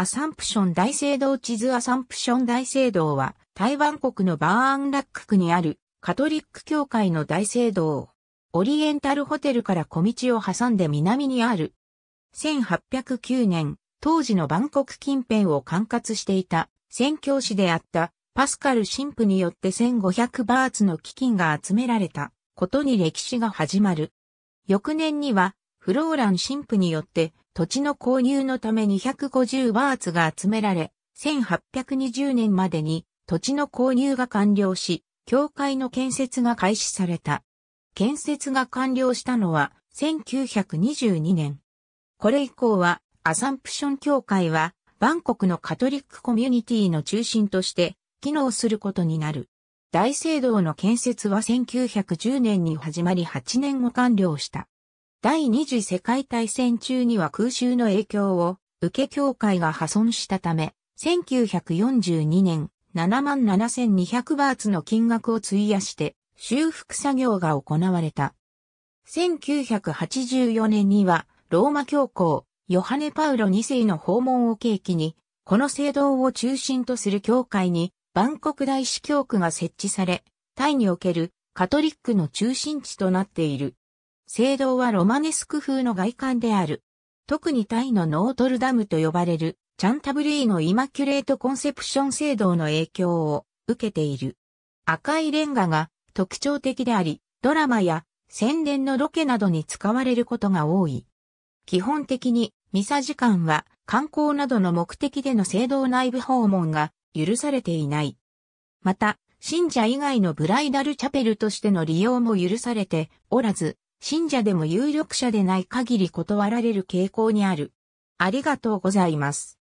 アサンプション大聖堂地図アサンプション大聖堂は台湾国のバーアンラック区にあるカトリック教会の大聖堂。オリエンタルホテルから小道を挟んで南にある。1809年、当時のバンコク近辺を管轄していた宣教師であったパスカル神父によって1500バーツの基金が集められたことに歴史が始まる。翌年にはフローラン神父によって土地の購入のため250バーツが集められ、1820年までに土地の購入が完了し、教会の建設が開始された。建設が完了したのは1922年。これ以降はアサンプション教会はバンコクのカトリックコミュニティの中心として機能することになる。大聖堂の建設は1910年に始まり8年後完了した。第二次世界大戦中には空襲の影響を受け教会が破損したため、1942年77,200バーツの金額を費やして修復作業が行われた。1984年にはローマ教皇ヨハネ・パウロ2世の訪問を契機に、この聖堂を中心とする教会にバンコク大司教区が設置され、タイにおけるカトリックの中心地となっている。聖堂はロマネスク風の外観である。特にタイのノートルダムと呼ばれるチャンタブリーのイマキュレートコンセプション聖堂の影響を受けている。赤いレンガが特徴的であり、ドラマや宣伝のロケなどに使われることが多い。基本的にミサ時間は観光などの目的での聖堂内部訪問が許されていない。また、信者以外のブライダルチャペルとしての利用も許されておらず、信者でも有力者でない限り断られる傾向にある。ありがとうございます。